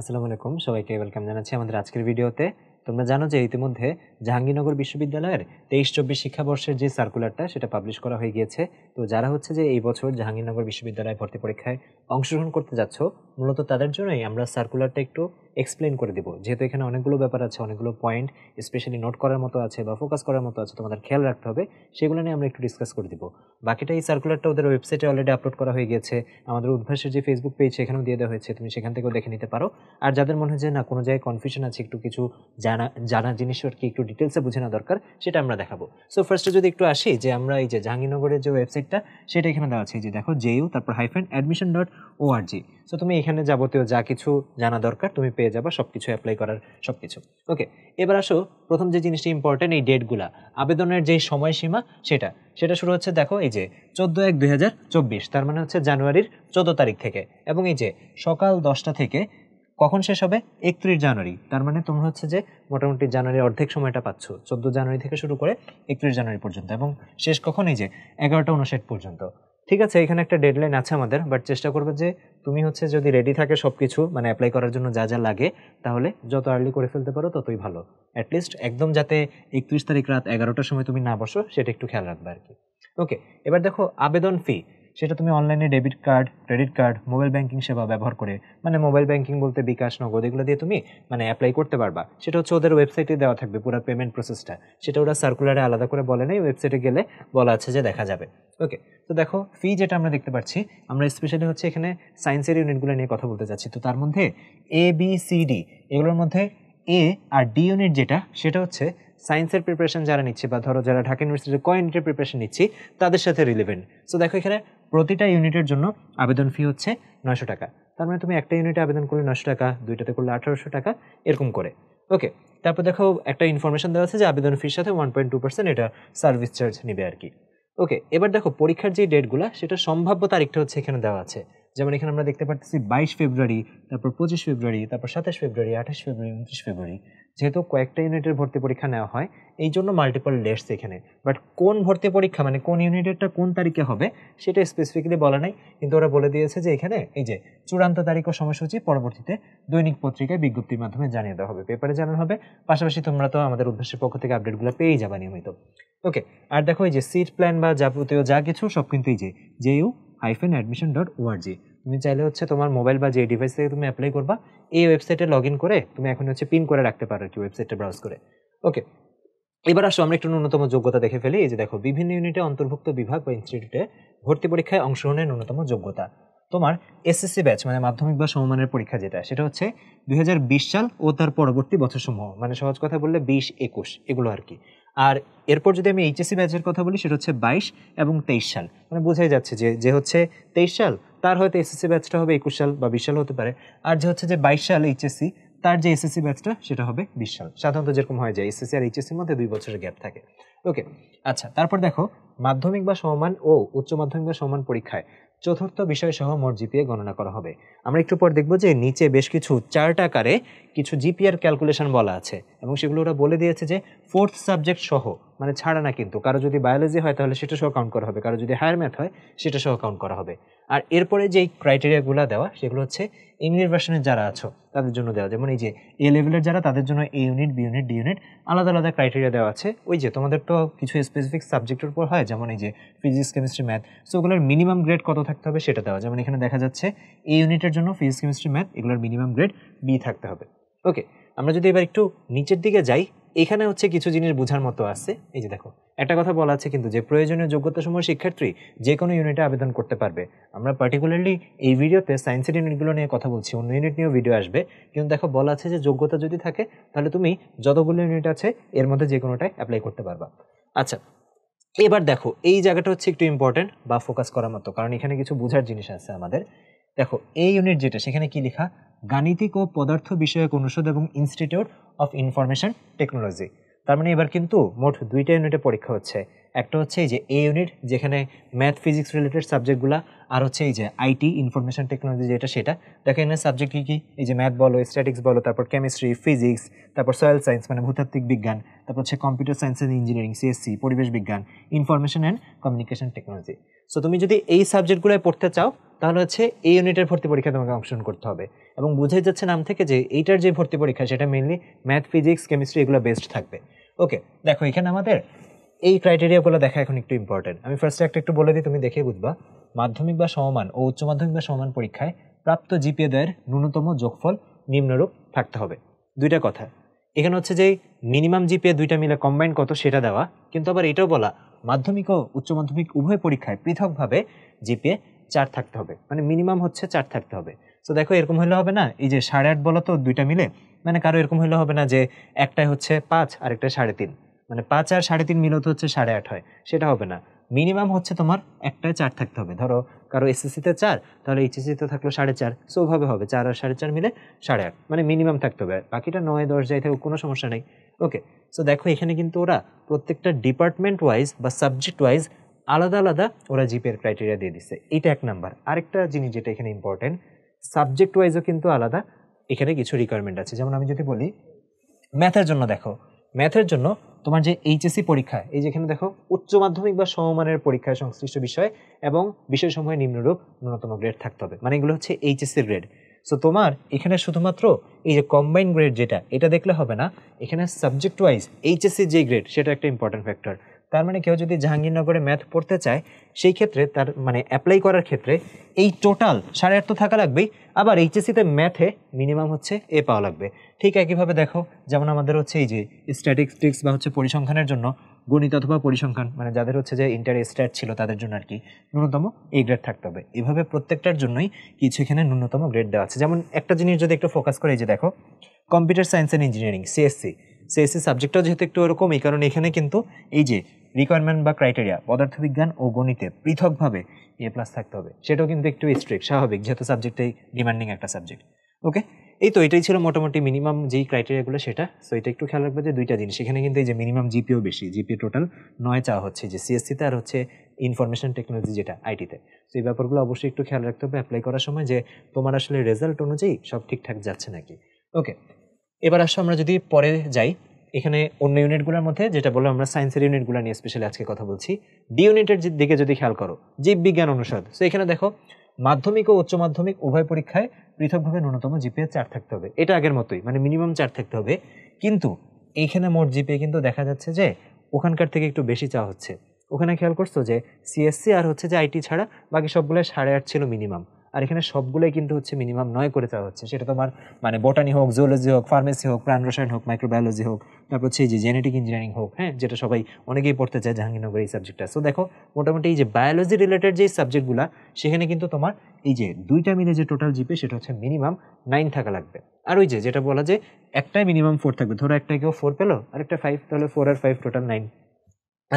আসসালামু আলাইকুম সবাইকে ওয়েলকাম জানাচ্ছি আমাদের আজকের ভিডিওতে তোমরা জানো যে ইতিমধ্যে জাহাঙ্গীরনগর বিশ্ববিদ্যালয়ের তেইশ চব্বিশ শিক্ষাবর্ষের যে সার্কুলারটা সেটা পাবলিশ করা হয়ে গিয়েছে তো যারা হচ্ছে যে এই বছর জাহাঙ্গীরনগর বিশ্ববিদ্যালয়ে ভর্তি পরীক্ষায় অংশগ্রহণ করতে যাচ্ছ মূলত তাদের জন্যই আমরা সার্কুলারটা একটু এক্সপ্লেন করে দেবো যেহেতু এখানে অনেকগুলো ব্যাপার আছে অনেকগুলো পয়েন্ট স্পেশালি নোট করার মতো আছে বা ফোকাস করার মতো আছে তোমাদের খেয়াল রাখতে হবে সেগুলো নিয়ে আমরা একটু ডিসকাস করে দিব বাকিটা এই সার্কুলারটা ওদের ওয়েবসাইটে অলরেডি আপলোড করা হয়ে গেছে আমাদের উদ্ভাসের যে ফেসবুক পেজ সেখানেও দিয়ে দেওয়া হয়েছে তুমি সেখান থেকেও দেখে নিতে পারো আর যাদের মনে হয় যে না কোনো জায়গায় কনফিউশন আছে একটু কিছু জানা জানা জিনিস আর কি একটু ডিটেলসে বুঝে নেওয়া দরকার সেটা আমরা দেখাবো সো ফার্স্টে যদি একটু আসি যে আমরা এই যে জাহাঙ্গীরনগরের যে ওয়েবসাইটটা সেটা এখানে দেওয়া আছে যে দেখো জেইউ তারপর hyphen admission dot O R G so তুমি এখানে যাবতীয় যা কিছু জানা দরকার তুমি পেয়ে যাবা সব কিছু অ্যাপ্লাই করার সব কিছু ওকে এবার আসো প্রথম যে জিনিসটি ইম্পর্টেন্ট এই ডেটগুলা আবেদনের যে সময়সীমা সেটা সেটা শুরু হচ্ছে দেখো এই যে চোদ্দো এক দুই তার মানে হচ্ছে জানুয়ারির চোদ্দো তারিখ থেকে এবং এই যে সকাল দশটা থেকে কখন শেষ হবে একত্রিশ জানুয়ারি তার মানে তোমরা হচ্ছে যে মোটামুটি জানুয়ারির অর্ধেক সময়টা পাচ্ছ চোদ্দো জানুয়ারি থেকে শুরু করে একত্রিশ জানুয়ারি পর্যন্ত এবং শেষ কখন এই যে এগারোটা উনষাট পর্যন্ত ঠিক আছে এখানে একটা ডেডলাইন আছে আমাদের বাট চেষ্টা করবে যে তুমি হচ্ছে যদি রেডি থাকে সব কিছু মানে অ্যাপ্লাই করার জন্য যা যা লাগে তাহলে যত আর্লি করে ফেলতে পারো ততই ভালো অ্যাটলিস্ট একদম যাতে একত্রিশ তারিখ রাত এগারোটার সময় তুমি না বসো সেটা একটু খেয়াল রাখবে আর কি ওকে এবার দেখো আবেদন ফি সেটা তুমি অনলাইনে debit card credit card mobile banking সেবা ব্যবহার করে মানে মোবাইল ব্যাংকিং বলতে বিকাশ নগদ এগুলো দিয়ে তুমি মানে অ্যাপ্লাই করতে পারবা সেটা হচ্ছে ওদের ওয়েবসাইটে দেওয়া থাকবে পুরো পেমেন্ট প্রসেসটা সেটা ওরা সার্কুলারে আলাদা করে বলে নাই ওয়েবসাইটে গেলে বলা আছে যে দেখা যাবে ওকে তো দেখো ফি যেটা আমরা দেখতে পাচ্ছি আমরা স্পেশালি হচ্ছে এখানে সায়েন্সের ইউনিটগুলো নিয়ে কথা বলতে চাচ্ছি তো তার মধ্যে এ বি সি ডি এগুলোর মধ্যে এ আর ডি ইউনিট যেটা সেটা হচ্ছে সায়েন্সের প্রিপারেশন যারা নিচ্ছে বা ধরো যারা ঢাকা ইউনিভার্সিটির ক ইউনিটের প্রিপারেশন নিচ্ছি তাদের সাথে রিলেভেন্ট সো দেখো এখানে প্রতিটা ইউনিটের জন্য আবেদন ফি হচ্ছে নশো টাকা তার মানে তুমি একটা ইউনিটে আবেদন করলে নশো টাকা দুইটাতে করলে আঠারোশো টাকা এরকম করে ওকে তারপর দেখো একটা ইনফরমেশন দেওয়া আছে যে আবেদন ফির সাথে ওয়ান পয়েন্ট টু পার্সেন্ট এটা সার্ভিস চার্জ নেবে আর কি ওকে এবার দেখো পরীক্ষার যে ডেটগুলো সেটা সম্ভাব্য তারিখটা হচ্ছে এখানে দেওয়া আছে যেমন এখানে আমরা দেখতে পাচ্ছি বাইশ ফেব্রুয়ারি তারপর পঁচিশ ফেব্রুয়ারি তারপর সাতাশ ফেব্রুয়ারি আঠাশ ফেব্রুয়ারি উনত্রিশ ফেব্রুয়ারি যেহেতু কয়েকটা ইউনিটের ভর্তি পরীক্ষা নেওয়া হয় এই জন্য মাল্টিপল ডেটস এখানে বাট কোন ভর্তি পরীক্ষা মানে কোন ইউনিটেরটা কোন তারিখে হবে সেটা স্পেসিফিকলি বলা নাই কিন্তু ওরা বলে দিয়েছে যে এখানে এই যে চূড়ান্ত তারিখ ও সময়সূচি পরবর্তীতে দৈনিক পত্রিকায় বিজ্ঞপ্তির মাধ্যমে জানিয়ে দেওয়া হবে পেপারে জানানো হবে পাশাপাশি তোমরা তো আমাদের উদ্দেশ্যের পক্ষ থেকে আপডেটগুলো পেয়েই যাবা নিয়মিত ওকে আর দেখো এই যে সিট প্ল্যান বা যাবতীয় যা কিছু সব কিন্তু এই যে U hyphen admission dot O R G তুমি চাইলে হচ্ছে তোমার মোবাইল বা যে ডিভাইস থেকে তুমি অ্যাপ্লাই করবা এই ওয়েবসাইটে লগ ইন করে তুমি এখন হচ্ছে পিন করে রাখতে পারো কি ওয়েবসাইটটা ব্রাউজ করে ওকে এবার আসো আমরা একটু ন্যূনতম যোগ্যতা দেখে ফেলি এই যে দেখো বিভিন্ন ইউনিটে অন্তর্ভুক্ত বিভাগ বা ইনস্টিটিউটে ভর্তি পরীক্ষায় অংশগ্রহণের ন্যূনতম যোগ্যতা তোমার এসএসসি ব্যাচ মানে মাধ্যমিক বা সমমানের পরীক্ষা যেটা সেটা হচ্ছে দুই সাল ও তার পরবর্তী বছর সমূহ মানে সহজ কথা বললে বিশ একুশ এগুলো আর কি আর এরপর যদি আমি এইচএসসি ব্যাচের কথা বলি সেটা হচ্ছে বাইশ এবং তেইশ সাল মানে বোঝাই যাচ্ছে যে যে হচ্ছে তেইশ সাল তার হয়তো এসএসসি ব্যাচটা হবে একুশ সাল বা বিশ সাল হতে পারে আর যে হচ্ছে যে বাইশ সাল এইচএসসি তার যে এসএসসি ব্যাচটা সেটা হবে বিশ সাল সাধারণত যেরকম হয় যে এসএসসি আর এইচএসসির মধ্যে দুই বছরের গ্যাপ থাকে ওকে আচ্ছা তারপর দেখো মাধ্যমিক বা সমান ও উচ্চ মাধ্যমিক বা সমান পরীক্ষায় চতুর্থ বিষয়সহ মোট জিপিএ গণনা করা হবে আমরা একটু পর দেখব যে নিচে বেশ কিছু চার্ট আকারে কিছু জিপিআর ক্যালকুলেশন বলা আছে এবং সেগুলো ওরা বলে দিয়েছে যে ফোর্থ সাবজেক্ট সহ মানে ছাড়া না কিন্তু কারো যদি বায়োলজি হয় তাহলে সেটা সহ কাউন্ট করা হবে কারো যদি হায়ার ম্যাথ হয় সেটা সহ কাউন্ট করা হবে আর এরপরে যেই ক্রাইটেরিয়াগুলো দেওয়া সেগুলো হচ্ছে ইংলিশ ভার্সনের যারা আছো তাদের জন্য দেওয়া যেমন এই যে এ লেভেলের যারা তাদের জন্য A unit B unit D unit আলাদা আলাদা ক্রাইটেরিয়া দেওয়া আছে ওই যে তোমাদের তো কিছু স্পেসিফিক সাবজেক্টের উপর হয় যেমন এই যে ফিজিক্স কেমিস্ট্রি ম্যাথ সো ওগুলোর মিনিমাম গ্রেড কত থাকতে হবে সেটা দেওয়া যেমন এখানে দেখা যাচ্ছে এ ইউনিটের জন্য ফিজিক্স কেমিস্ট্রি ম্যাথ এগুলোর মিনিমাম গ্রেড বি থাকতে হবে ওকে আমরা যদি এবার একটু নিচের দিকে যাই এখানে হচ্ছে কিছু জিনিস বোঝার মতো আছে এই যে দেখো একটা কথা বলা আছে কিন্তু যে প্রয়োজনীয় যোগ্যতা সময় শিক্ষার্থী যে কোনো ইউনিটে আবেদন করতে পারবে আমরা পার্টিকুলারলি এই ভিডিওতে সায়েন্সের ইউনিটগুলো নিয়ে কথা বলছি অন্য ইউনিট নিয়েও ভিডিও আসবে কিন্তু দেখো বলা আছে যে যোগ্যতা যদি থাকে তাহলে তুমি যতগুলো ইউনিট আছে এর মধ্যে যে কোনোটাই অ্যাপ্লাই করতে পারবা আচ্ছা এবার দেখো এই জায়গাটা হচ্ছে একটু ইম্পর্টেন্ট বা ফোকাস করার মতো কারণ এখানে কিছু বোঝার জিনিস আছে আমাদের দেখো এই ইউনিট যেটা সেখানে কি লেখা গাণিতিক ও পদার্থ বিষয়ক অনুষদ এবং ইনস্টিটিউট অফ ইনফরমেশন টেকনোলজি তার মানে এবার কিন্তু মোট দুইটা ইউনিটে পরীক্ষা হচ্ছে একটা হচ্ছে এই যে এ ইউনিট যেখানে ম্যাথ ফিজিক্স রিলেটেড সাবজেক্টগুলো আর হচ্ছে এই যে আইটি ইনফরমেশন টেকনোলজি যেটা সেটা দেখেন এখানে সাবজেক্ট কী কী এই যে ম্যাথ বলো স্ট্যাটিক্স বলো তারপর কেমিস্ট্রি ফিজিক্স তারপর সয়েল সায়েন্স মানে ভূতাত্ত্বিক বিজ্ঞান তারপর হচ্ছে computer science and engineering C S C পরিবেশ বিজ্ঞান information and communication technology so তুমি যদি এই সাবজেক্টগুলোয় পড়তে চাও তাহলে হচ্ছে এই ইউনিটের ভর্তি পরীক্ষা তোমাকে অংশগ্রহণ করতে হবে এবং বুঝাই যাচ্ছে নাম থেকে যে এইটার যে ভর্তি পরীক্ষা সেটা মেনলি ম্যাথ ফিজিক্স কেমিস্ট্রি এগুলো বেস্ট থাকবে ওকে দেখো এখানে আমাদের এই ক্রাইটেরিয়াগুলো দেখা এখন একটু ইম্পর্টেন্ট আমি ফার্স্টে একটা একটু বলে দিই তুমি দেখে বুঝবা মাধ্যমিক বা সমমান ও উচ্চ মাধ্যমিক বা সমমান পরীক্ষায় প্রাপ্ত জিপিএ দয়ের ন্যূনতম যোগফল নিম্নরূপ থাকতে হবে দুইটা কথা এখানে হচ্ছে যে মিনিমাম জিপিএ দুইটা মিলে কম্বাইন কত সেটা দেওয়া কিন্তু আবার এটাও বলা মাধ্যমিক ও উচ্চ মাধ্যমিক উভয় পরীক্ষায় পৃথকভাবে জিপিএ চার থাকতে হবে মানে মিনিমাম হচ্ছে চার থাকতে হবে তো দেখো এরকম হইলে হবে না এই যে সাড়ে আট বলো তো দুইটা মিলে মানে কারো এরকম হইলে হবে না যে একটাই হচ্ছে পাঁচ আর একটা সাড়ে তিন মানে পাঁচ আর সাড়ে তিন মিলেও তো হচ্ছে সাড়ে আট হয় সেটা হবে না মিনিমাম হচ্ছে তোমার একটাই চার থাকতে হবে ধরো কারো এসএসসিতে চার তাহলে এইচএসসিতে থাকলো সাড়ে চার সো হবে চার আর সাড়ে চার মিলে সাড়ে আট মানে মিনিমাম থাকতে হবে বাকিটা নয় দশ যাই থাকুক কোনো সমস্যা নেই ওকে সো দেখো এখানে কিন্তু ওরা প্রত্যেকটা ডিপার্টমেন্ট ওয়াইজ বা সাবজেক্ট ওয়াইজ আলাদা আলাদা ওরা জিপের ক্রাইটেরিয়া দিয়ে দিচ্ছে এটা এক নাম্বার আরেকটা জিনিস যেটা এখানে ইম্পর্টেন্ট সাবজেক্ট ওয়াইজও কিন্তু আলাদা এখানে কিছু রিকোয়ারমেন্ট আছে যেমন আমি যদি বলি ম্যাথের জন্য দেখো ম্যাথের জন্য তোমার যে এইচএসি পরীক্ষা এই যেখানে দেখো উচ্চ মাধ্যমিক বা সমমানের পরীক্ষায় সংশ্লিষ্ট বিষয় এবং বিষয়সমূহে নিম্নরূপ ন্যূনতম গ্রেড থাকতে হবে মানে এগুলো হচ্ছে এইচএসসির গ্রেড সো তোমার এখানে শুধুমাত্র এই যে কম্বাইন গ্রেড যেটা এটা দেখলে হবে না এখানে সাবজেক্ট ওয়াইজ এইচএসসির যে গ্রেড সেটা একটা ইম্পর্টেন্ট ফ্যাক্টর তার মানে কেউ যদি জাহাঙ্গীরনগরে ম্যাথ পড়তে চায় সেই ক্ষেত্রে তার মানে অ্যাপ্লাই করার ক্ষেত্রে এই টোটাল সাড়ে আট তো থাকা লাগবেই আবার এইচএসিতে ম্যাথে মিনিমাম হচ্ছে এ পাওয়া লাগবে ঠিক একইভাবে দেখো যেমন আমাদের হচ্ছে এই যে স্ট্যাটিস্টিক্স বা হচ্ছে পরিসংখ্যানের জন্য গণিত অথবা পরিসংখ্যান মানে যাদের হচ্ছে যে ইন্টার স্ট্যাট ছিল তাদের জন্য আর কি ন্যূনতম এই গ্রেড থাকতে হবে এভাবে প্রত্যেকটার জন্যই কিছু এখানে ন্যূনতম গ্রেড দেওয়া আছে যেমন একটা জিনিস যদি একটু ফোকাস করে এই যে দেখো computer science and engineering C S C C S C সাবজেক্টটাও যেহেতু একটু ওরকম এই কারণে এখানে কিন্তু এই যে রিকোয়ারমেন্ট বা ক্রাইটেরিয়া পদার্থবিজ্ঞান ও গণিতে পৃথকভাবে এ প্লাস থাকতে হবে সেটাও কিন্তু একটু স্ট্রিক্ট স্বাভাবিক যেহেতু সাবজেক্টটাই ডিমান্ডিং একটা সাবজেক্ট ওকে এই তো এটাই ছিল মোটামুটি মিনিমাম যেই ক্রাইটেরিয়াগুলো সেটা সো এটা একটু খেয়াল রাখবে যে দুইটা জিনিস সেখানে কিন্তু এই যে মিনিমাম জিপিও বেশি জিপিও টোটাল নয় চাওয়া হচ্ছে যে সিএসসিতে আর হচ্ছে ইনফরমেশন টেকনোলজি যেটা আইটিতে তো এই ব্যাপারগুলো অবশ্যই একটু খেয়াল রাখতে হবে অ্যাপ্লাই করার সময় যে তোমার আসলে রেজাল্ট অনুযায়ী সব ঠিকঠাক যাচ্ছে নাকি ওকে এবার আসো আমরা যদি পরে যাই এখানে অন্য ইউনিটগুলোর মধ্যে যেটা বললাম আমরা সায়েন্সের ইউনিটগুলো নিয়ে স্পেশালি আজকে কথা বলছি ডি ইউনিটের দিকে যদি খেয়াল করো জীববিজ্ঞান অনুষদ সো এখানে দেখো মাধ্যমিক ও উচ্চ মাধ্যমিক উভয় পরীক্ষায় পৃথকভাবে ন্যূনতম জিপিএ চার থাকতে হবে এটা আগের মতোই মানে মিনিমাম চার থাকতে হবে কিন্তু এইখানে মোট জিপিএ কিন্তু দেখা যাচ্ছে যে ওখানকার থেকে একটু বেশি চাওয়া হচ্ছে ওখানে খেয়াল করছো যে সিএসসি আর হচ্ছে যে আইটি ছাড়া বাকি সবগুলো সাড়ে আট ছিল মিনিমাম আর এখানে সবগুলোই কিন্তু হচ্ছে মিনিমাম নয় করে দেওয়া হচ্ছে সেটা তোমার মানে বটানি হোক জুওলজি হোক ফার্মেসি হোক প্রাণ রসায়ন হোক মাইক্রোবায়োলজি হোক তারপর হচ্ছে যে জেনেটিক ইঞ্জিনিয়ারিং হোক হ্যাঁ যেটা সবাই অনেকেই পড়তে চায় জাহাঙ্গীরনগর এই সাবজেক্টটা সো দেখো মোটামুটি এই যে বায়োলজি রিলেটেড যে সাবজেক্টগুলো সেখানে কিন্তু তোমার এই যে দুইটা মিলে যে টোটাল জিপে সেটা হচ্ছে মিনিমাম নাইন থাকা লাগবে আর ওই যে যেটা বলা যে একটাই মিনিমাম ফোর থাকবে ধরো একটাই কেউ ফোর পেলো আর একটা ফাইভ তাহলে ফোর আর ফাইভ টোটাল নাইন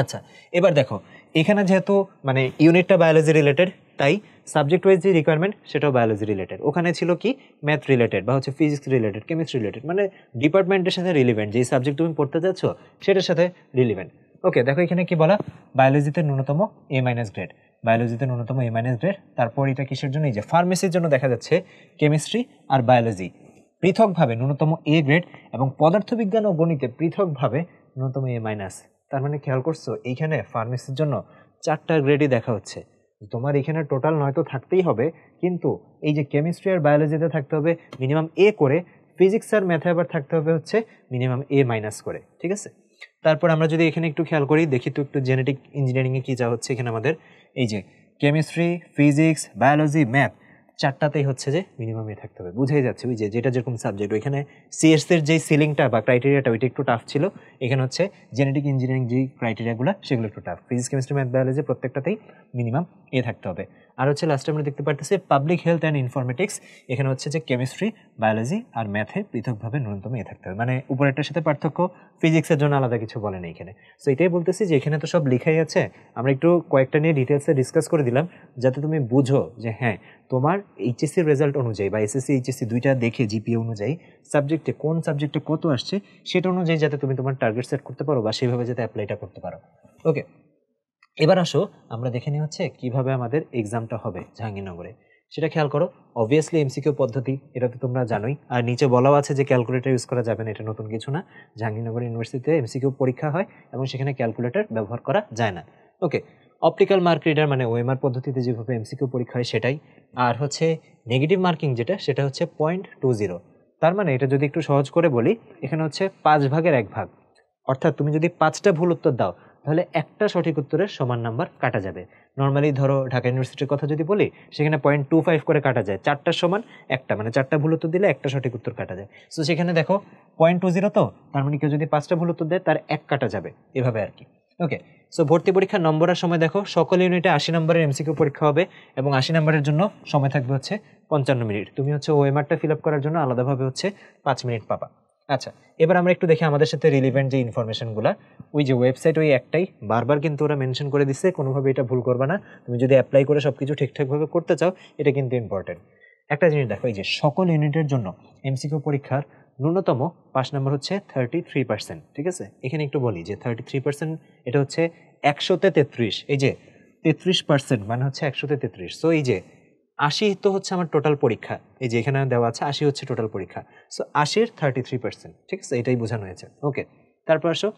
আচ্ছা এবার দেখো এখানে যেহেতু মানে ইউনিটটা বায়োলজি রিলেটেড তাই সাবজেক্ট ওয়াইজ যে রিকোয়ারমেন্ট সেটাও বায়োলজি রিলেটেড ওখানে ছিল কি ম্যাথ রিলেটেড বা হচ্ছে ফিজিক্স রিলেটেড কেমিস্ট্রি রিলেটেড মানে ডিপার্টমেন্টের সাথে রিলিভেন্ট যেই সাবজেক্ট তুমি পড়তে যাচ্ছ সেটার সাথে রিলিভেন্ট ওকে দেখো এখানে কি বলা বায়োলজিতে ন্যূনতম এ মাইনাস গ্রেড বায়োলজিতে ন্যূনতম এ মাইনাস গ্রেড তারপর এটা কিসের জন্য এই যে ফার্মেসির জন্য দেখা যাচ্ছে কেমিস্ট্রি আর বায়োলজি পৃথকভাবে ন্যূনতম এ গ্রেড এবং পদার্থবিজ্ঞান ও গণিতে পৃথকভাবে ন্যূনতম এ মাইনাস তার মানে খেয়াল করছো এইখানে ফার্মেসির জন্য চারটা গ্রেডই দেখা হচ্ছে তোমার এখানে টোটাল নয়তো থাকতেই হবে কিন্তু এই যে কেমিস্ট্রি আর বায়োলজিতে থাকতে হবে মিনিমাম এ করে ফিজিক্স আর ম্যাথে আবার থাকতে হবে হচ্ছে মিনিমাম এ মাইনাস করে ঠিক আছে তারপর আমরা যদি এখানে একটু খেয়াল করি দেখি তো একটু জেনেটিক ইঞ্জিনিয়ারিংয়ে কী যা হচ্ছে এখানে আমাদের এই যে কেমিস্ট্রি ফিজিক্স বায়োলজি ম্যাথ চারটাতেই হচ্ছে যে মিনিমাম এ থাকতে হবে বুঝেই যাচ্ছে ওই যে যেটা যেরকম সাবজেক্ট ওইখানে সিএস এর যে সিলিংটা বা ক্রাইটেরিয়াটা ওইটা একটু টাফ ছিল এখানে হচ্ছে জেনেটিক ইঞ্জিনিয়ারিং যে ক্রাইটেরিয়াগুলো সেগুলো একটু tough physics chemistry math biology প্রত্যেকটাতেই মিনিমাম এ থাকতে হবে আর হচ্ছে লাস্টে আমরা দেখতে পারতেছি পাবলিক হেলথ অ্যান্ড ইনফরমেটিক্স এখানে হচ্ছে যে কেমিস্ট্রি বায়োলজি আর ম্যাথে পৃথকভাবে ন্যূনতম এ থাকতে হবে মানে উপরেরটার সাথে পার্থক্য ফিজিক্সের জন্য আলাদা কিছু বলে না এখানে সো এটাই বলতেছি যে এখানে তো সব লিখাই আছে আমরা একটু কয়েকটা নিয়ে ডিটেলসে ডিসকাস করে দিলাম যাতে তুমি বুঝো যে হ্যাঁ তোমার এইচএসসি রেজাল্ট অনুযায়ী বা এসএসসি এইচএসসি দুইটা দেখে জিপিএ অনুযায়ী সাবজেক্টে কোন সাবজেক্টে কত আসছে সেটা অনুযায়ী যাতে তুমি তোমার টার্গেট সেট করতে পারো বা সেভাবে যাতে অ্যাপ্লাইটা করতে পারো ওকে এবার আসো আমরা দেখে নি হচ্ছে কিভাবে আমাদের এক্সামটা হবে জাহাঙ্গীরনগরে সেটা খেয়াল করো অবভিয়াসলি এমসিকিউ পদ্ধতি এটা তো তোমরা জানোই আর নিচে বলাও আছে যে ক্যালকুলেটার ইউজ করা যাবে না এটা নতুন কিছু না জাহাঙ্গীরনগর ইউনিভার্সিটিতে এমসিকিউ পরীক্ষা হয় এবং সেখানে ক্যালকুলেটার ব্যবহার করা যায় না ওকে অপটিক্যাল মার্ক রিডার মানে ওএমআর পদ্ধতিতে যেভাবে এমসিকিউ পরীক্ষা হয় সেটাই আর হচ্ছে নেগেটিভ মার্কিং যেটা সেটা হচ্ছে পয়েন্ট টু জিরো তার মানে এটা যদি একটু সহজ করে বলি এখানে হচ্ছে পাঁচ ভাগের এক ভাগ অর্থাৎ তুমি যদি পাঁচটা ভুল উত্তর দাও তাহলে একটা সঠিক উত্তরের সমান নাম্বার কাটা যাবে নর্মালি ধরো ঢাকা ইউনিভার্সিটির কথা যদি বলি সেখানে পয়েন্ট টু ফাইভ করে কাটা যায় চারটার সমান একটা মানে চারটা ভুল উত্তর দিলে একটা সঠিক উত্তর কাটা যায় সো সেখানে দেখো পয়েন্ট টু জিরো তো তার মানে কেউ যদি পাঁচটা ভুল উত্তর দেয় তার এক কাটা যাবে এভাবে আর কি ওকে সো ভর্তি পরীক্ষার নম্বর আর সময় দেখো সকল ইউনিটে আশি নম্বরের এমসিকিউ পরীক্ষা হবে এবং আশি নম্বরের জন্য সময় থাকবে হচ্ছে পঞ্চান্ন মিনিট তুমি হচ্ছে ওয়েমারটা ফিল আপ করার জন্য আলাদাভাবে হচ্ছে পাঁচ মিনিট পাবা আচ্ছা এবার আমরা একটু দেখি আমাদের সাথে রিলিভেন্ট যে ইনফরমেশনগুলো ওই যে ওয়েবসাইট ওই একটাই বারবার কিন্তু ওরা মেনশন করে দিচ্ছে কোনোভাবে এটা ভুল করবে না তুমি যদি অ্যাপ্লাই করে সব কিছু ঠিকঠাকভাবে করতে চাও এটা কিন্তু ইম্পর্টেন্ট একটা জিনিস দেখো এই যে সকল ইউনিটের জন্য এমসিকিউ পরীক্ষার ন্যূনতম পাঁচ নম্বর হচ্ছে থার্টি থ্রি পার্সেন্ট ঠিক আছে এখানে একটু বলি যে থার্টি থ্রি পার্সেন্ট এটা হচ্ছে একশোতে তেত্রিশ এই যে তেত্রিশ পার্সেন্ট মানে হচ্ছে একশোতে তেত্রিশ সো এই যে আশি তো হচ্ছে আমার টোটাল পরীক্ষা এই যে এখানে দেওয়া আছে আশি হচ্ছে টোটাল পরীক্ষা সো আশির থার্টি থ্রি পার্সেন্ট ঠিক আছে এটাই বোঝানো হয়েছে ওকে তারপর আসো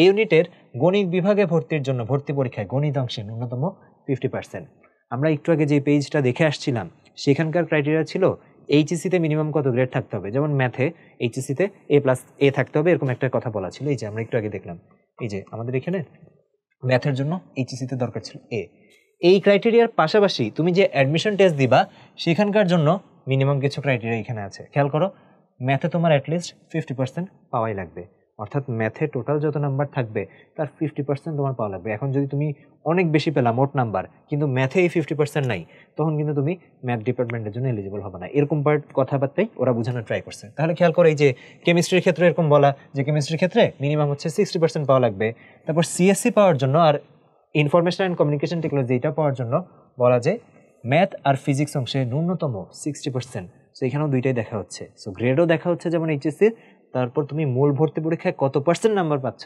এই ইউনিটের গণিত বিভাগে ভর্তির জন্য ভর্তি পরীক্ষায় গণিত অংশে ন্যূনতম ফিফটি পার্সেন্ট আমরা একটু আগে যে পেজটা দেখে আসছিলাম সেখানকার ক্রাইটেরিয়া ছিল এইচএসসিতে e মিনিমাম কত গ্রেড থাকতে হবে যেমন ম্যাথে এইচএসিতে এ প্লাস এ e থাকতে হবে এরকম একটা কথা বলা ছিল এই যে আমরা একটু আগে দেখলাম এই যে আমাদের এখানে ম্যাথের জন্য এইচএসিতে e দরকার ছিল এ এই ক্রাইটেরিয়ার পাশাপাশি তুমি যে অ্যাডমিশন টেস্ট দিবা সেখানকার জন্য মিনিমাম কিছু ক্রাইটেরিয়া এখানে আছে খেয়াল করো ম্যাথে তোমার অ্যাটলিস্ট ফিফটি পার্সেন্ট পাওয়াই লাগবে অর্থাৎ ম্যাথে টোটাল যত নাম্বার থাকবে তার ফিফটি পার্সেন্ট তোমার পাওয়া লাগবে এখন যদি তুমি অনেক বেশি পেলা মোট নাম্বার কিন্তু ম্যাথে এই ফিফটি পার্সেন্ট নাই তখন কিন্তু তুমি ম্যাথ ডিপার্টমেন্টের জন্য এলিজিবল হবে না এরকম পার্ট কথাবার্তাই ওরা বোঝানোর ট্রাই করছে তাহলে খেয়াল করে এই যে কেমিস্ট্রির ক্ষেত্রে এরকম বলা যে কেমিস্ট্রির ক্ষেত্রে মিনিমাম হচ্ছে সিক্সটি পার্সেন্ট পাওয়া লাগবে তারপর সিএসসি পাওয়ার জন্য আর ইনফরমেশন অ্যান্ড কমিউনিকেশন টেকনোলজি এটা পাওয়ার জন্য বলা যে ম্যাথ আর ফিজিক্স অংশে ন্যূনতম সিক্সটি পার্সেন্ট সো এখানেও দুইটাই দেখা হচ্ছে সো গ্রেডও দেখা হচ্ছে যেমন এইচএসসির তারপর তুমি মূল ভর্তি পরীক্ষায় কত পার্সেন্ট নাম্বার পাচ্ছ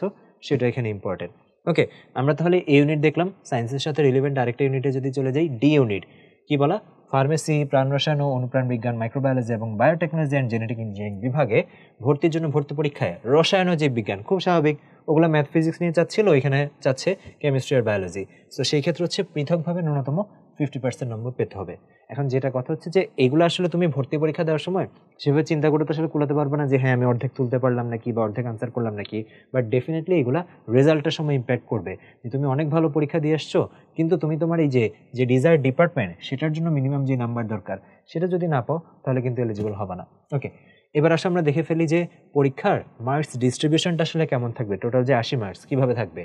সেটা এখানে ইম্পর্টেন্ট ওকে আমরা তাহলে এ ইউনিট দেখলাম সায়েন্সের সাথে রিলেভেন্ট আরেকটা ইউনিটে যদি চলে যাই ডি ইউনিট কি বলা ফার্মেসি প্রাণ রসায়ন ও অনুপ্রাণ বিজ্ঞান মাইক্রোবায়োলজি এবং বায়োটেকনোলজি অ্যান্ড জেনেটিক ইঞ্জিনিয়ারিং বিভাগে ভর্তির জন্য ভর্তি পরীক্ষায় রসায়ন ও জীববিজ্ঞান খুব স্বাভাবিক ওগুলো ম্যাথ ফিজিক্স নিয়ে চাচ্ছিল এখানে চাচ্ছে কেমিস্ট্রি আর বায়োলজি সো সেই ক্ষেত্রে হচ্ছে পৃথকভাবে ন্যূনতম ফিফটি পার্সেন্ট নম্বর পেতে হবে এখন যেটা কথা হচ্ছে যে এগুলো আসলে তুমি ভর্তি পরীক্ষা দেওয়ার সময় সেভাবে চিন্তা করে তো আসলে কুলাতে পারবে না যে হ্যাঁ আমি অর্ধেক তুলতে পারলাম নাকি বা অর্ধেক আনসার করলাম নাকি বাট ডেফিনেটলি এগুলো রেজাল্টের সময় ইম্প্যাক্ট করবে যে তুমি অনেক ভালো পরীক্ষা দিয়ে এসছো কিন্তু তুমি তোমার এই যে যে ডিজায়ার ডিপার্টমেন্ট সেটার জন্য মিনিমাম যে নাম্বার দরকার সেটা যদি না পাও তাহলে কিন্তু এলিজিবল হবে না ওকে এবার আসে আমরা দেখে ফেলি যে পরীক্ষার মার্কস ডিস্ট্রিবিউশনটা আসলে কেমন থাকবে টোটাল যে আশি মার্কস কীভাবে থাকবে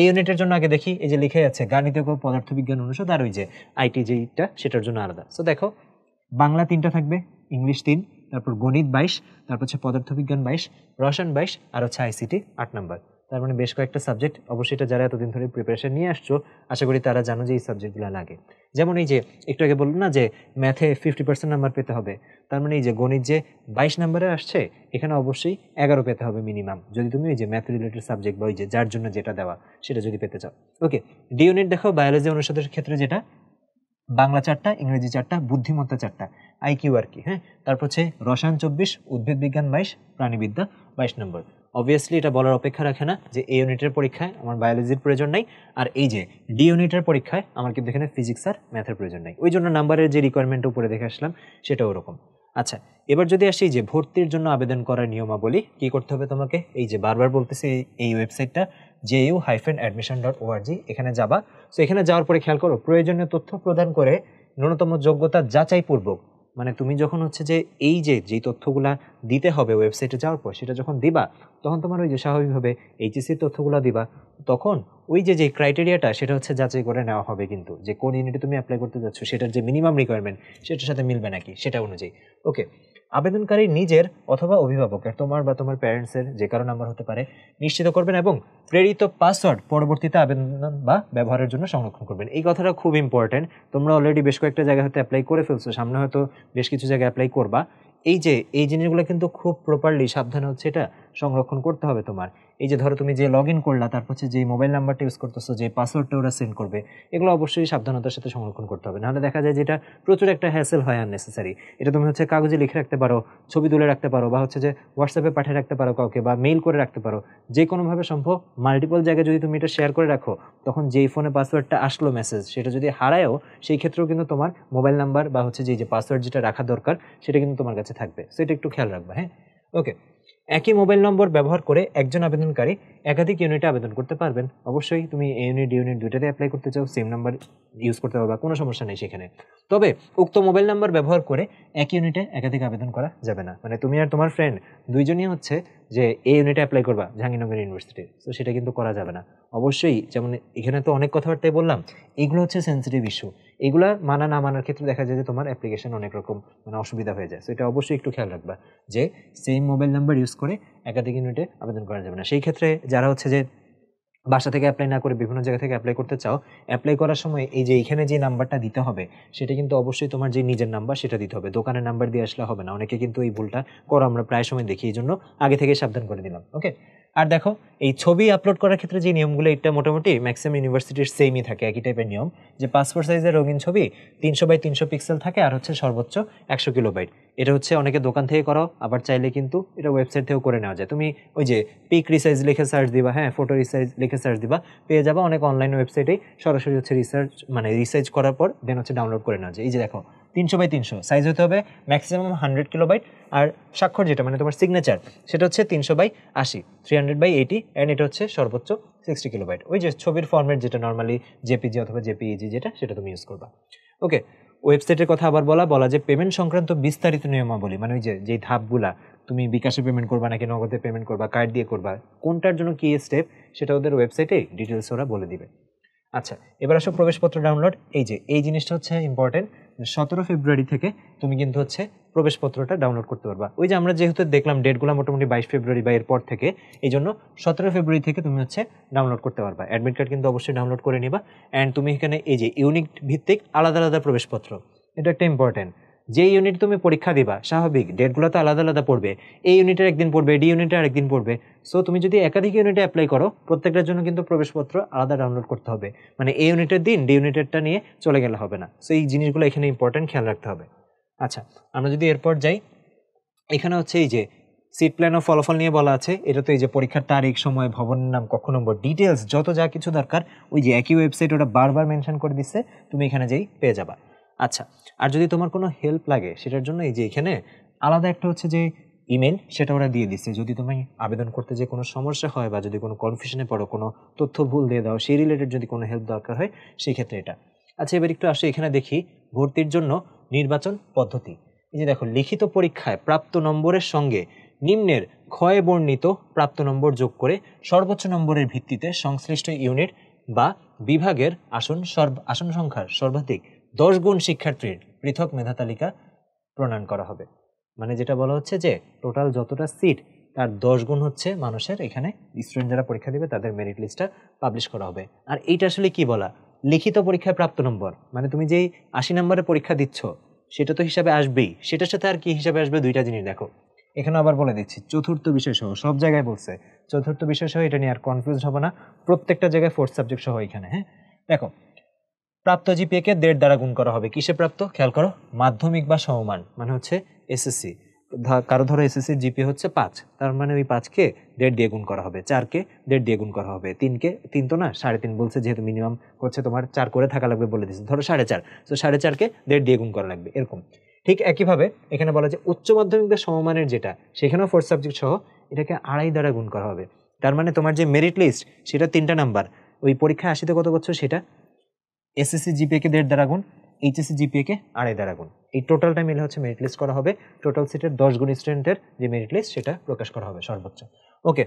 এই ইউনিটের জন্য আগে দেখি এই যে লিখে আছে গাণিতিক ও পদার্থবিজ্ঞান অনুষদ আর ওই যে আইটি যেটা সেটার জন্য আলাদা সো দেখো বাংলা তিনটা থাকবে ইংলিশ তিন তারপর গণিত বাইশ তারপর হচ্ছে পদার্থবিজ্ঞান বাইশ রসায়ন বাইশ আর হচ্ছে আইসিটি আট নাম্বার তার মানে বেশ কয়েকটা সাবজেক্ট অবশ্যই এটা যারা এতদিন ধরে প্রিপারেশন নিয়ে আসছো আশা করি তারা জানো যে এই সাবজেক্টগুলো লাগে যেমন এই যে একটু আগে বললো না যে ম্যাথে ফিফটি পার্সেন্ট নাম্বার পেতে হবে তার মানে এই যে গণিত যে বাইশ নাম্বারে আসছে এখানে অবশ্যই এগারো পেতে হবে মিনিমাম যদি তুমি ওই যে ম্যাথ রিলেটেড সাবজেক্ট বা ওই যে যার জন্য যেটা দেওয়া সেটা যদি পেতে চাও ওকে ডি ইউনিট দেখো বায়োলজি অনুষদের ক্ষেত্রে যেটা বাংলা চারটা ইংরেজি চারটা বুদ্ধিমত্তা চারটা আইকিউ আর কি হ্যাঁ তারপর হচ্ছে রসায়ন চব্বিশ উদ্ভিদ বিজ্ঞান বাইশ প্রাণীবিদ্যা বাইশ নম্বর অবভিয়াসলি এটা বলার অপেক্ষা রাখে না যে এ ইউনিটের পরীক্ষায় আমার বায়োলজির প্রয়োজন নাই আর এই যে ডি ইউনিটের পরীক্ষায় আমার কিন্তু এখানে ফিজিক্স আর ম্যাথের প্রয়োজন নাই ওই জন্য নাম্বারের যে রিকোয়ারমেন্ট উপরে দেখে আসলাম সেটা ওরকম আচ্ছা এবার যদি আসি যে ভর্তির জন্য আবেদন করার নিয়মাবলী কি করতে হবে তোমাকে এই যে বারবার বলতেছি এই ওয়েবসাইটটা J U hyphen admission dot O R G এখানে যাবা তো এখানে যাওয়ার পরে খেয়াল করো প্রয়োজনীয় তথ্য প্রদান করে ন্যূনতম যোগ্যতা যাচাইপূর্বক মানে তুমি যখন হচ্ছে যে এই যে যে তথ্যগুলা দিতে হবে ওয়েবসাইটে যাওয়ার পর সেটা যখন দিবা তখন তোমার ওই যে স্বাভাবিকভাবে এইচএসির তথ্যগুলো দিবা তখন ওই যে যে ক্রাইটেরিয়াটা সেটা হচ্ছে যাচাই করে নেওয়া হবে কিন্তু যে কোন ইউনিটে তুমি অ্যাপ্লাই করতে যাচ্ছ সেটার যে মিনিমাম রিকোয়ারমেন্ট সেটার সাথে মিলবে নাকি সেটা অনুযায়ী ওকে আবেদনকারী নিজের অথবা অভিভাবকের তোমার বা তোমার প্যারেন্টসের যে কারো নাম্বার হতে পারে নিশ্চিত করবেন এবং প্রেরিত পাসওয়ার্ড পরবর্তীতে আবেদন বা ব্যবহারের জন্য সংরক্ষণ করবেন এই কথাটা খুব ইম্পর্টেন্ট তোমরা অলরেডি বেশ কয়েকটা জায়গা হয়তো অ্যাপ্লাই করে ফেলছো সামনে হয়তো বেশ কিছু জায়গায় অ্যাপ্লাই করবা এই যে এই জিনিসগুলো কিন্তু খুব প্রপারলি সাবধানে হচ্ছে এটা সংরক্ষণ করতে হবে তোমার এই যে ধরো তুমি যে লগ ইন করলা তারপর হচ্ছে যে মোবাইল নাম্বারটা ইউজ করতেছো যে পাসওয়ার্ডটা ওরা সেন্ড করবে এগুলো অবশ্যই সাবধানতার সাথে সংরক্ষণ করতে হবে নাহলে দেখা যায় যেটা প্রচুর একটা হ্যাসেল হয় আননেসেসারি এটা তুমি হচ্ছে কাগজে লিখে রাখতে পারো ছবি তুলে রাখতে পারো বা হচ্ছে যে হোয়াটসঅ্যাপে পাঠিয়ে রাখতে পারো কাউকে বা মেইল করে রাখতে পারো যে কোনোভাবে সম্ভব মাল্টিপল জায়গায় যদি তুমি এটা শেয়ার করে রাখো তখন যেই ফোনে পাসওয়ার্ডটা আসলো মেসেজ সেটা যদি হারায়ও সেই ক্ষেত্রেও কিন্তু তোমার মোবাইল নাম্বার বা হচ্ছে যে যে পাসওয়ার্ড যেটা রাখা দরকার সেটা কিন্তু তোমার কাছে থাকবে সেটা একটু খেয়াল রাখবা হ্যাঁ ওকে একই মোবাইল নম্বর ব্যবহার করে একজন আবেদনকারী একাধিক ইউনিটে আবেদন করতে পারবেন অবশ্যই তুমি এ ইউনিট ইউনিট দুইটাতে অ্যাপ্লাই করতে চাও সেম নাম্বার ইউজ করতে পারবা কোনো সমস্যা নেই সেখানে তবে উক্ত মোবাইল নাম্বার ব্যবহার করে এক ইউনিটে একাধিক আবেদন করা যাবে না মানে তুমি আর তোমার ফ্রেন্ড দুইজনই হচ্ছে যে এ ইউনিটে অ্যাপ্লাই করবা জাহাঙ্গীরনগর ইউনিভার্সিটি তো সেটা কিন্তু করা যাবে না অবশ্যই যেমন এখানে তো অনেক কথাবার্তাই বললাম এগুলো হচ্ছে সেন্সিটিভ ইস্যু এগুলো মানা না মানার ক্ষেত্রে দেখা যায় যে তোমার অ্যাপ্লিকেশন অনেক রকম মানে অসুবিধা হয়ে যায় সেটা অবশ্যই একটু খেয়াল রাখবা যে সেম মোবাইল নাম্বার ইউজ করে একাধিক ইউনিটে আবেদন করা যাবে না সেই ক্ষেত্রে যারা হচ্ছে যে বাসা থেকে অ্যাপ্লাই না করে বিভিন্ন জায়গা থেকে অ্যাপ্লাই করতে চাও অ্যাপ্লাই করার সময় এই যে এখানে যে নাম্বারটা দিতে হবে সেটা কিন্তু অবশ্যই তোমার যে নিজের নাম্বার সেটা দিতে হবে দোকানের নাম্বার দিয়ে আসলে হবে না অনেকে কিন্তু এই ভুলটা করো আমরা প্রায় সময় দেখি এই জন্য আগে থেকে সাবধান করে দিলাম ওকে আর দেখো এই ছবি আপলোড করার ক্ষেত্রে যে নিয়মগুলো এটা মোটামুটি ম্যাক্সিমাম ইউনিভার্সিটির সেমই থাকে একই টাইপের নিয়ম যে পাসপোর্ট সাইজের রঙিন ছবি তিনশো বাই তিনশো পিক্সেল থাকে আর হচ্ছে সর্বোচ্চ একশো কিলো বাইট এটা হচ্ছে অনেকে দোকান থেকে করো আবার চাইলে কিন্তু এটা ওয়েবসাইট থেকেও করে নেওয়া যায় তুমি ওই যে পিক রিসাইজ লিখে সার্চ দিবা হ্যাঁ ফটো রিসাইজ লিখে লিখে সার্চ দিবা পেয়ে যাবা অনেক অনলাইন ওয়েবসাইটেই সরাসরি হচ্ছে রিসার্চ মানে রিসার্চ করার পর দেন হচ্ছে ডাউনলোড করে নেওয়া যায় এই যে দেখো তিনশো বাই তিনশো সাইজ হতে হবে ম্যাক্সিমাম হান্ড্রেড কিলো বাইট আর স্বাক্ষর যেটা মানে তোমার সিগনেচার সেটা হচ্ছে তিনশো বাই আশি three hundred by eighty and এটা হচ্ছে সর্বোচ্চ সিক্সটি কিলো বাইট ওই যে ছবির ফর্মেট যেটা নর্মালি জেপিজি অথবা জেপিইজি যেটা সেটা তুমি ইউজ করবা ওকে ওয়েবসাইটের কথা আবার বলা বলা যে পেমেন্ট সংক্রান্ত বিস্তারিত নিয়মাবলী মানে ওই যে যেই ধাপগুলা তুমি বিকাশে পেমেন্ট করবা নাকি নগদে পেমেন্ট করবা কার্ড দিয়ে করবা কোনটার জন্য কী স্টেপ সেটা ওদের ওয়েবসাইটে ডিটেলস ওরা বলে দিবে আচ্ছা এবার আসো প্রবেশপত্র ডাউনলোড এই যে এই জিনিসটা হচ্ছে ইম্পর্টেন্ট সতেরো ফেব্রুয়ারি থেকে তুমি কিন্তু হচ্ছে প্রবেশপত্রটা ডাউনলোড করতে পারবা ওই যে আমরা যেহেতু দেখলাম ডেটগুলো মোটামুটি বাইশ ফেব্রুয়ারি বা এরপর থেকে এই জন্য সতেরো ফেব্রুয়ারি থেকে তুমি হচ্ছে ডাউনলোড করতে পারবা অ্যাডমিট কার্ড কিন্তু অবশ্যই ডাউনলোড করে নিবা অ্যান্ড তুমি এখানে এই যে ইউনিক ভিত্তিক আলাদা আলাদা প্রবেশপত্র এটা একটা ইম্পর্টেন্ট যে ইউনিট তুমি পরীক্ষা দিবা স্বাভাবিক ডেটগুলো তো আলাদা আলাদা পড়বে এই ইউনিটের একদিন পড়বে ডি ইউনিটের একদিন পড়বে সো তুমি যদি একাধিক ইউনিটে অ্যাপ্লাই করো প্রত্যেকটার জন্য কিন্তু প্রবেশপত্র আলাদা ডাউনলোড করতে হবে মানে এই ইউনিটের দিন ডি ইউনিটেরটা নিয়ে চলে গেলে হবে না সো এই জিনিসগুলো এখানে ইম্পর্টেন্ট খেয়াল রাখতে হবে আচ্ছা আমরা যদি এরপর যাই এখানে হচ্ছে এই যে সিট প্ল্যান ও ফলাফল নিয়ে বলা আছে এটা তো এই যে পরীক্ষার তারিখ সময় ভবনের নাম কক্ষ নম্বর ডিটেলস যত যা কিছু দরকার ওই যে একই ওয়েবসাইট ওটা বারবার মেনশন করে দিচ্ছে তুমি এখানে যেই পেয়ে যাবা আচ্ছা আর যদি তোমার কোনো হেল্প লাগে সেটার জন্য এই যে এখানে আলাদা একটা হচ্ছে যে ইমেল সেটা ওরা দিয়ে দিচ্ছে যদি তুমি আবেদন করতে যে কোনো সমস্যা হয় বা যদি কোনো কনফিউশনে পড়ো কোনো তথ্য ভুল দিয়ে দাও সেই রিলেটেড যদি কোনো হেল্প দরকার হয় সেই ক্ষেত্রে এটা আচ্ছা এবার একটু আসে এখানে দেখি ভর্তির জন্য নির্বাচন পদ্ধতি এই যে দেখো লিখিত পরীক্ষায় প্রাপ্ত নম্বরের সঙ্গে নিম্নের ক্ষয়ে বর্ণিত প্রাপ্ত নম্বর যোগ করে সর্বোচ্চ নম্বরের ভিত্তিতে সংশ্লিষ্ট ইউনিট বা বিভাগের আসন সর্ব আসন সংখ্যার সর্বাধিক দশ গুণ শিক্ষার্থীর পৃথক মেধা তালিকা প্রণয়ন করা হবে মানে যেটা বলা হচ্ছে যে টোটাল যতটা সিট তার দশ গুণ হচ্ছে মানুষের এখানে স্টুডেন্ট যারা পরীক্ষা দেবে তাদের মেরিট লিস্টটা পাবলিশ করা হবে আর এইটা আসলে কি বলা লিখিত পরীক্ষায় প্রাপ্ত নম্বর মানে তুমি যেই আশি নম্বরে পরীক্ষা দিচ্ছ সেটা তো হিসাবে আসবেই সেটার সাথে আর কি হিসাবে আসবে দুইটা জিনিস দেখো এখানে আবার বলে দিচ্ছি চতুর্থ বিষয় সহ সব জায়গায় বলছে চতুর্থ বিষয় সহ এটা নিয়ে আর কনফিউজ হবে না প্রত্যেকটা জায়গায় ফোর্থ সাবজেক্ট সহ এখানে হ্যাঁ দেখো প্রাপ্ত জিপিএকে দেড় দ্বারা গুণ করা হবে কিসে প্রাপ্ত খেয়াল করো মাধ্যমিক বা সমমান মানে হচ্ছে এসএসসি কারো ধরো এসএসসির জিপি হচ্ছে পাঁচ তার মানে ওই পাঁচকে দেড় দিয়ে গুণ করা হবে চারকে দেড় দিয়ে গুণ করা হবে তিনকে তিন তো না সাড়ে তিন বলছে যেহেতু মিনিমাম হচ্ছে তোমার চার করে থাকা লাগবে বলে দিচ্ছে ধরো সাড়ে চার তো সাড়ে চারকে দেড় দিয়ে গুণ করা লাগবে এরকম ঠিক একইভাবে এখানে বলা যে উচ্চ মাধ্যমিক বা সমমানের যেটা সেখানেও ফোর্থ সাবজেক্ট সহ এটাকে আড়াই দ্বারা গুণ করা হবে তার মানে তোমার যে মেরিট লিস্ট সেটা তিনটা নাম্বার ওই পরীক্ষায় আসিতে কত বছর সেটা এসএসসি জিপিএকে দেড় দ্বারা গুণ এইচএসসি জিপিএকে আড়াই দ্বারা গুণ এই টোটালটা মিলে হচ্ছে মেরিট লিস্ট করা হবে টোটাল সিটের দশ গুণ স্টুডেন্টের যে মেরিট লিস্ট সেটা প্রকাশ করা হবে সর্বোচ্চ ওকে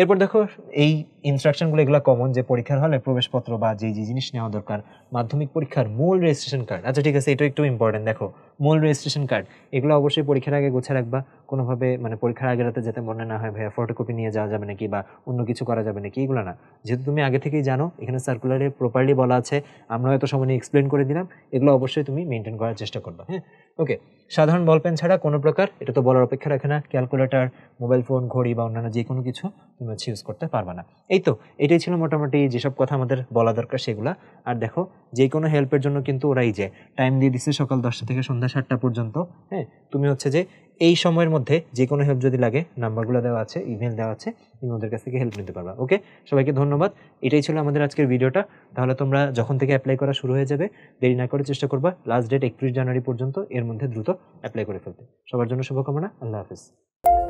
এরপর দেখো এই ইনস্ট্রাকশনগুলো এগুলো কমন যে পরীক্ষার হলে প্রবেশপত্র বা যে যে জিনিস নেওয়া দরকার মাধ্যমিক পরীক্ষার মূল রেজিস্ট্রেশন কার্ড আচ্ছা ঠিক আছে এটা একটু ইম্পর্টেন্ট দেখো মূল রেজিস্ট্রেশন কার্ড এগুলো অবশ্যই পরীক্ষার আগে গোছা রাখবা কোনোভাবে মানে পরীক্ষার আগে রাতে যাতে মনে না হয় ভাইয়া ফটোকপি নিয়ে যাওয়া যাবে নাকি বা অন্য কিছু করা যাবে নাকি এগুলো না যেহেতু তুমি আগে থেকেই জানো এখানে সার্কুলারে প্রপারলি বলা আছে আমরা হয়তো সময় এক্সপ্লেন করে দিলাম এগুলো অবশ্যই তুমি মেনটেন করার চেষ্টা করবে হ্যাঁ ওকে সাধারণ বলপেন ছাড়া কোনো প্রকার এটা তো বলার অপেক্ষা রাখে না ক্যালকুলেটার মোবাইল ফোন ঘড়ি বা অন্যান্য যে কোনো কিছু তুমি হচ্ছে ইউজ করতে পারবে না এই তো এটাই ছিল মোটামুটি যেসব কথা আমাদের বলা দরকার সেগুলো আর দেখো যে কোনো হেল্পের জন্য কিন্তু ওরাই যে টাইম দিয়ে দিচ্ছে সকাল দশটা থেকে সন্ধ্যা সাতটা পর্যন্ত হ্যাঁ তুমি হচ্ছে যে এই সময়ের মধ্যে যে কোনো হেল্প যদি লাগে নাম্বারগুলো দেওয়া আছে ইমেল দেওয়া আছে তুমি ওদের কাছ থেকে হেল্প নিতে পারবা ওকে সবাইকে ধন্যবাদ এটাই ছিল আমাদের আজকের ভিডিওটা তাহলে তোমরা যখন থেকে অ্যাপ্লাই করা শুরু হয়ে যাবে দেরি না করে চেষ্টা করবা লাস্ট ডেট একত্রিশ জানুয়ারি পর্যন্ত এর মধ্যে দ্রুত অ্যাপ্লাই করে ফেলতে সবার জন্য শুভকামনা আল্লাহ হাফিজ